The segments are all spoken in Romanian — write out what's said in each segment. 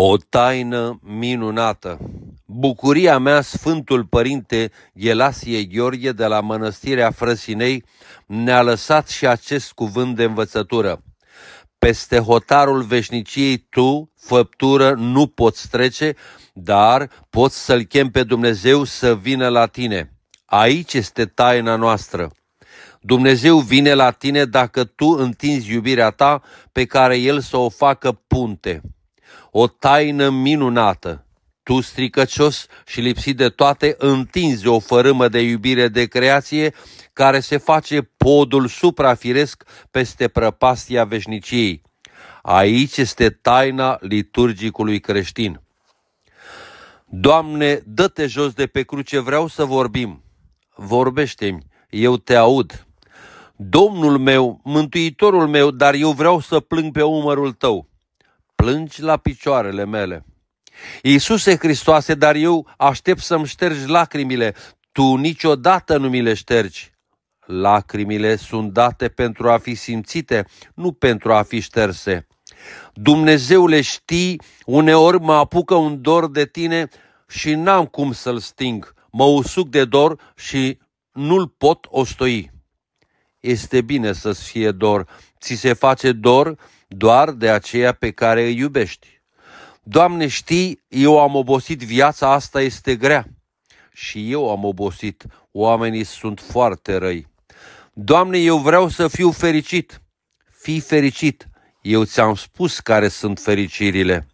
O taină minunată! Bucuria mea, Sfântul Părinte Gelasie Gheorghe de la Mănăstirea Frăsinei, ne-a lăsat și acest cuvânt de învățătură. Peste hotarul veșniciei tu, făptură, nu poți trece, dar poți să-L chem pe Dumnezeu să vină la tine. Aici este taina noastră. Dumnezeu vine la tine dacă tu întinzi iubirea ta pe care El să o facă punte o taină minunată. Tu, stricăcios și lipsit de toate, întinzi o fărâmă de iubire de creație care se face podul suprafiresc peste prăpastia veșniciei. Aici este taina liturgicului creștin. Doamne, dă-te jos de pe cruce, vreau să vorbim. Vorbește-mi, eu te aud. Domnul meu, mântuitorul meu, dar eu vreau să plâng pe umărul tău plângi la picioarele mele. Iisuse Hristoase, dar eu aștept să-mi ștergi lacrimile, tu niciodată nu mi le ștergi. Lacrimile sunt date pentru a fi simțite, nu pentru a fi șterse. Dumnezeule știi, uneori mă apucă un dor de tine și n-am cum să-l sting. Mă usuc de dor și nu-l pot ostoi. Este bine să-ți fie dor. Ți se face dor doar de aceea pe care îi iubești. Doamne, știi, eu am obosit, viața asta este grea. Și eu am obosit, oamenii sunt foarte răi. Doamne, eu vreau să fiu fericit. Fii fericit, eu ți-am spus care sunt fericirile.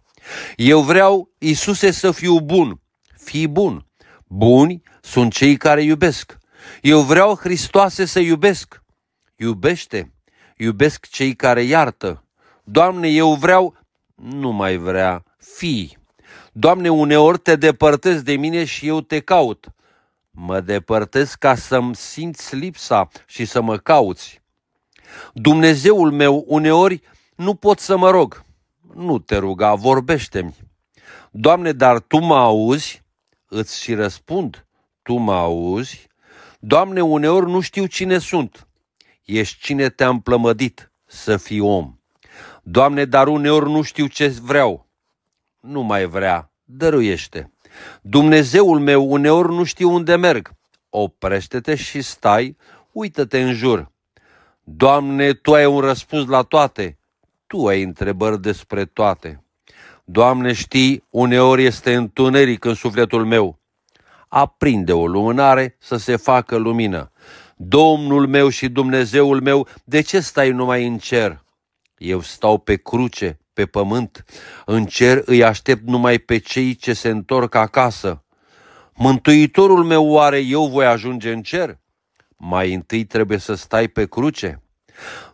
Eu vreau, Isuse, să fiu bun. Fii bun. Buni sunt cei care iubesc. Eu vreau, Hristoase, să iubesc. Iubește. Iubesc cei care iartă Doamne, eu vreau, nu mai vrea, fi. Doamne, uneori te depărtezi de mine și eu te caut. Mă depărtez ca să-mi simți lipsa și să mă cauți. Dumnezeul meu, uneori nu pot să mă rog. Nu te ruga, vorbește-mi. Doamne, dar tu mă auzi? Îți și răspund, tu mă auzi? Doamne, uneori nu știu cine sunt. Ești cine te am plămădit să fii om. Doamne, dar uneori nu știu ce vreau. Nu mai vrea, dăruiește. Dumnezeul meu, uneori nu știu unde merg. Oprește-te și stai, uită-te în jur. Doamne, Tu ai un răspuns la toate. Tu ai întrebări despre toate. Doamne, știi, uneori este întuneric în sufletul meu. Aprinde o lumânare să se facă lumină. Domnul meu și Dumnezeul meu, de ce stai numai în cer? Eu stau pe cruce, pe pământ, în cer îi aștept numai pe cei ce se întorc acasă. Mântuitorul meu oare eu voi ajunge în cer? Mai întâi trebuie să stai pe cruce.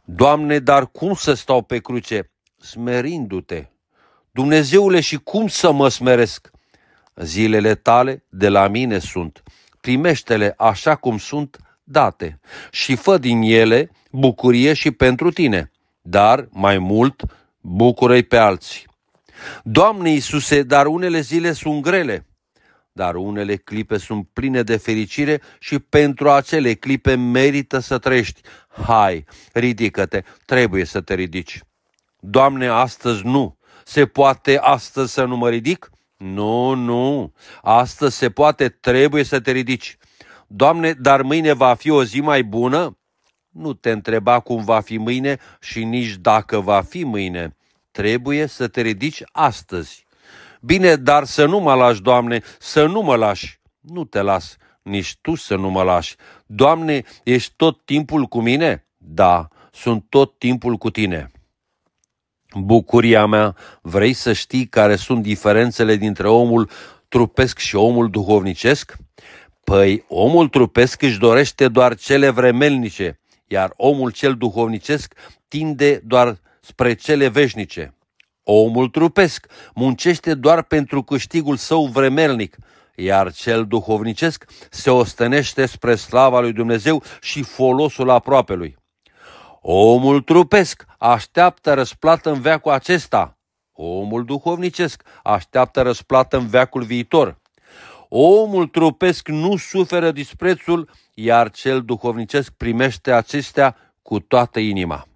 Doamne, dar cum să stau pe cruce? Smerindu-te. Dumnezeule, și cum să mă smeresc? Zilele tale de la mine sunt. Primește-le așa cum sunt date și fă din ele bucurie și pentru tine dar mai mult bucură pe alții. Doamne Iisuse, dar unele zile sunt grele, dar unele clipe sunt pline de fericire și pentru acele clipe merită să trăiești. Hai, ridică-te, trebuie să te ridici. Doamne, astăzi nu. Se poate astăzi să nu mă ridic? Nu, nu. Astăzi se poate, trebuie să te ridici. Doamne, dar mâine va fi o zi mai bună? nu te întreba cum va fi mâine și nici dacă va fi mâine. Trebuie să te ridici astăzi. Bine, dar să nu mă lași, Doamne, să nu mă lași. Nu te las, nici tu să nu mă lași. Doamne, ești tot timpul cu mine? Da, sunt tot timpul cu tine. Bucuria mea, vrei să știi care sunt diferențele dintre omul trupesc și omul duhovnicesc? Păi omul trupesc își dorește doar cele vremelnice, iar omul cel duhovnicesc tinde doar spre cele veșnice. Omul trupesc muncește doar pentru câștigul său vremelnic, iar cel duhovnicesc se ostănește spre slava lui Dumnezeu și folosul aproapelui. Omul trupesc așteaptă răsplată în veacul acesta. Omul duhovnicesc așteaptă răsplată în veacul viitor. Omul trupesc nu suferă disprețul, iar cel duhovnicesc primește acestea cu toată inima.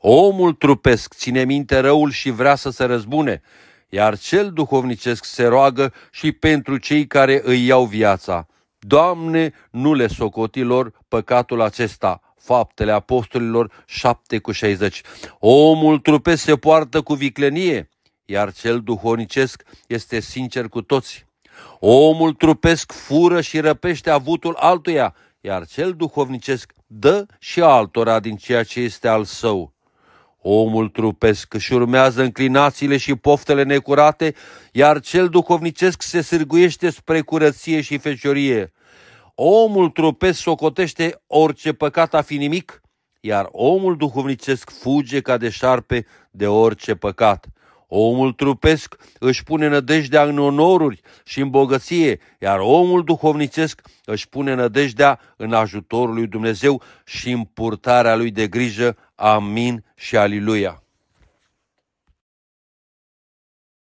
Omul trupesc ține minte răul și vrea să se răzbune, iar cel duhovnicesc se roagă și pentru cei care îi iau viața. Doamne, nu le socotilor păcatul acesta. Faptele apostolilor 7 cu 60. Omul trupesc se poartă cu viclenie, iar cel duhovnicesc este sincer cu toți. Omul trupesc fură și răpește avutul altuia, iar cel duhovnicesc dă și altora din ceea ce este al său. Omul trupesc își urmează înclinațiile și poftele necurate, iar cel duhovnicesc se sârguiește spre curăție și feciorie. Omul trupesc socotește orice păcat a fi nimic, iar omul duhovnicesc fuge ca de șarpe de orice păcat. Omul trupesc își pune nădejdea în onoruri și în bogăție, iar omul duhovnicesc își pune nădejdea în ajutorul lui Dumnezeu și în purtarea lui de grijă. Amin și aliluia.